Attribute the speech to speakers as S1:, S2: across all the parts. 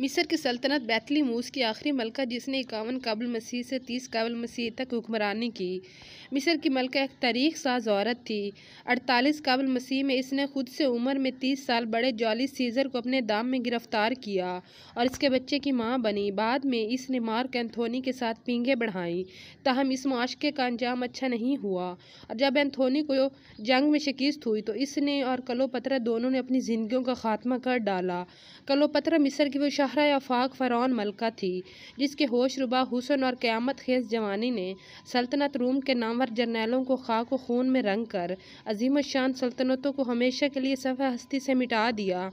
S1: मिस्र की सल्तनत बैतली मूस की आखिरी मलका जिसने इक्यावन काबुल मसीह से तीस काबुल मसीह तक हुक्मरानी की मिस्र की मलका एक तारीख साज औरत थी अड़तालीस काबुल मसीह में इसने खुद से उम्र में तीस साल बड़े जॉली सीज़र को अपने दाम में गिरफ्तार किया और इसके बच्चे की माँ बनी बाद में इसने मार्क एंथोनी के साथ पींगे बढ़ाई तहम इस मुआशके का अंजाम अच्छा नहीं हुआ और जब एंथोनी को जंग में शिकस्त हुई तो इसने और कलोपत्रा दोनों ने अपनी जिंदगी का खात्मा कर डाला कलोपत्रा मिस्र की वो शहर आफाक फ़रौन मलका थी जिसके होशरुबा हुसन और क़्यामत खेज जवानी ने सल्तनत रूम के नामवर जर्नैलों को खाक व खून में रंग कर अजीम शान सल्तनतों को हमेशा के लिए सफ़ा हस्ती से मिटा दिया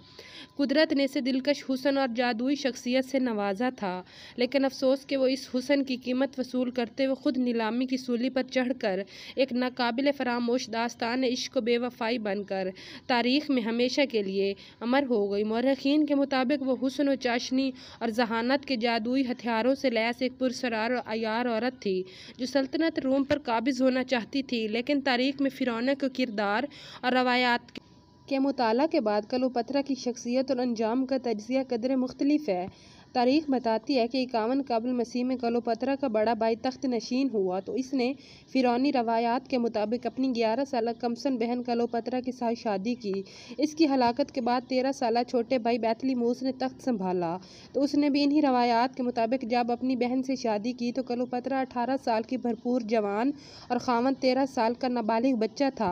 S1: कुदरत ने इसे दिलकश हुसन और जादुई शख्सियत से नवाजा था लेकिन अफसोस कि वो इस हुसन की कीमत वसूल करते हुए ख़ुद नीलामी की सूली पर चढ़कर एक नाकबिल फरामोश दास्तान इश्क बेवफाई बनकर तारीख में हमेशा के लिए अमर हो गई मौरखीन के मुताबिक वह हुसन व चाश रोशनी और जहानत के जादुई हथियारों से लैस एक पुरसरार अयार औरत थी जो सल्तनत रोम पर काबिज होना चाहती थी लेकिन तारीख में फ़िरौना का किरदार और रवायात के मुताला के बाद कलोपत्रा की शख्सियत और अंजाम का तजिया कदर मुख्तलिफ है तारीख बताती है कि इक्यावन कबल मसीह में कलोपत्रा का बड़ा भाई तख्त नशीन हुआ तो इसने फिरौनी रवायात के मुताबिक अपनी ग्यारह साल कमसन बहन कलोपत्रा के साथ शादी की इसकी हलाकत के बाद तेरह साल छोटे भाई बैतली मूस ने तख्त संभाला तो उसने भी इन्हीं रवायात के मुताबिक जब अपनी बहन से शादी की तो कलोपत्रा अठारह साल की भरपूर जवान और खावन तेरह साल का नाबालिग बच्चा था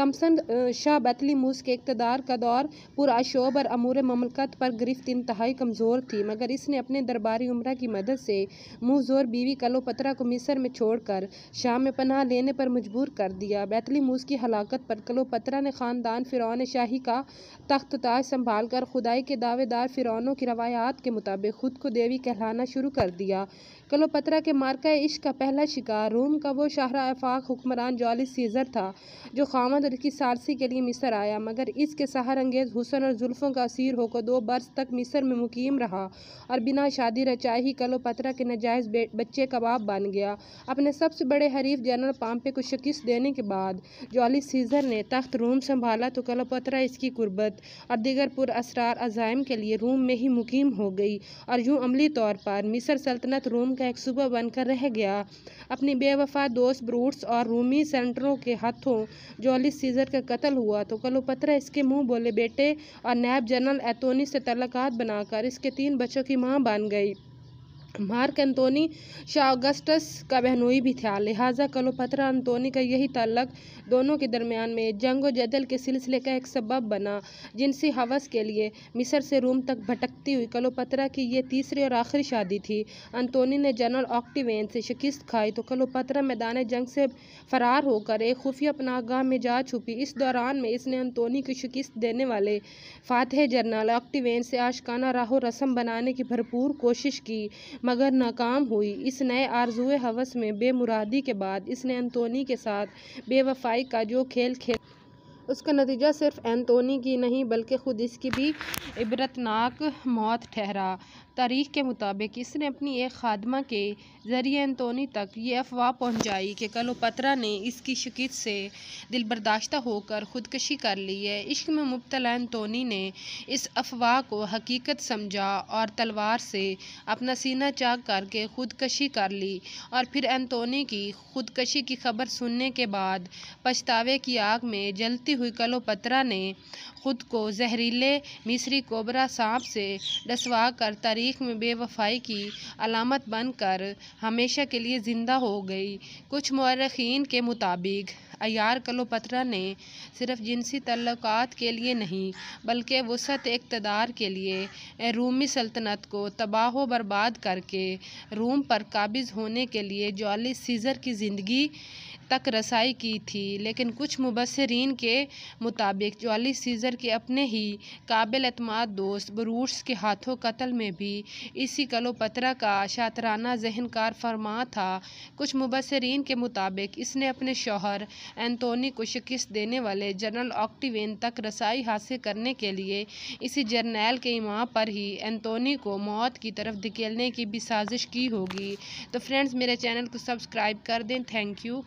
S1: कमसन शाह बैतली मूस के इकतदार का दौर पुराशोब और अमूर ममलकत पर गिरफ्त इंतहाई कमज़ोर थी मगर इस ने अपने दरबारी उमरा की मदद से मुँह बीवी कलोपत्रा को मिस्र में छोड़कर शाम में पनाह लेने पर मजबूर कर दिया बैतली मूस की हलाकत पर कलोपत्रा ने ख़ानदान फ़िरौन शाही का तख्त ताज संभाल कर खुदाई के दावेदार फ़िरौनों की रवायात के मुताबिक खुद को देवी कहलाना शुरू कर दिया कलोपत्रा के मार्का इश्क का पहला शिकार रोम का वो शाहर आफाक हुक्मरान जॉलिस सीज़र था जो खामद की सारसी के लिए मिस्र आया मगर इसके सहारंगेज़ हुसन और जुल्फ़ों का असीर होकर दो बरस तक मिस्र में मुकीम रहा और बिना शादी रचाए ही कलोपत्रा के नजायज़ बच्चे कबाब बन गया अपने सबसे बड़े हरीफ जनरल पाम्पे को शिकस्त देने के बाद जॉली सीजर ने तख्त रूम संभाला तो कलोपत्रा इसकी गुर्बत और दीगर असरार अजायम के लिए रूम में ही मुकीम हो गई और यूँ अमली तौर पर मिसर सल्तनत रूम का एक सूबा बनकर रह गया अपनी बेवफा दोस्त ब्रूट्स और रूमी सेंटरों के हाथों जॉली सीजर का कत्ल हुआ तो कलोपत्रा इसके मुंह बोले बेटे और नैब जनरल एतोनी से तलक़ात बनाकर इसके तीन बच्चों की माँ बन गई मार्क एंतोनी शागस्टस का बहनोई भी था लिहाजा कलोपत्रा अंतोनी का यही तल्लक दोनों के दरमियान में जंग जदल के सिलसिले का एक सबब बना जिनसी हवस के लिए मिस्र से रोम तक भटकती हुई कलोपत्रा की यह तीसरी और आखिरी शादी थी अंतोनी ने जनरल ऑक्टिवेन से शिकस्त खाई तो कलोपत्रा मैदान जंग से फरार होकर एक खुफिया पनागाह में जा छुपी इस दौरान में इसने अंतोनी की शिकस्त देने वाले फातह जनरल ऑक्टिवेन से आशकाना राहो रस्म बनाने की भरपूर कोशिश की मगर नाकाम हुई इस नए आरजुए हवस में बेमुरादी के बाद इसने एंतोनी के साथ बेवफाई का जो खेल खेल उसका नतीजा सिर्फ एंतोनी की नहीं बल्कि खुद इसकी भी इबरतनाक मौत ठहरा तारीख के मुताबिक इसने अपनी एक खादमा के ज़रिए एंतोनी तक ये अफवाह पहुंचाई कि कलोपत्रा ने इसकी शिकित से बर्दाश्त होकर ख़ुदकशी कर ली है इश्क में मुबतला एंतोनी ने इस अफवाह को हकीकत समझा और तलवार से अपना सीना चाक करके ख़ुदकशी कर ली और फिर एंतोनी की ख़ुदकशी की खबर सुनने के बाद पछतावे की आग में जलती हुई कलोपत्रा ने खुद को जहरीले मिसरी कोबरा सांप से डसवा कर तारीख तारीख में बेवफाई की अलामत बनकर हमेशा के लिए ज़िंदा हो गई कुछ मौरखीन के मुताबिक अयार कलोपत्रा ने सिर्फ जिनसी तल्लक के लिए नहीं बल्कि वसत इकतदार के लिए रूमी सल्तनत को तबाह बर्बाद करके रूम पर काबिज़ होने के लिए जॉलिस सीज़र की ज़िंदगी तक रसाई की थी लेकिन कुछ मुबसरीन के मुताबिक जॉली सीज़र के अपने ही काबिल अतमाद दोस्त बरूस के हाथों कत्ल में भी इसी कलोपत्रा का शातराना जहन कार फरमा था कुछ मुबसरीन के मुताबिक इसने अपने शोहर एंतोनी को शिकस्त देने वाले जनरल ऑक्टिवेन तक रसाई हासिल करने के लिए इसी जर्नैल के इमाम पर ही एंतोनी को मौत की तरफ धकेलने की भी साजिश की होगी तो फ्रेंड्स मेरे चैनल को सब्सक्राइब कर दें थैंक यू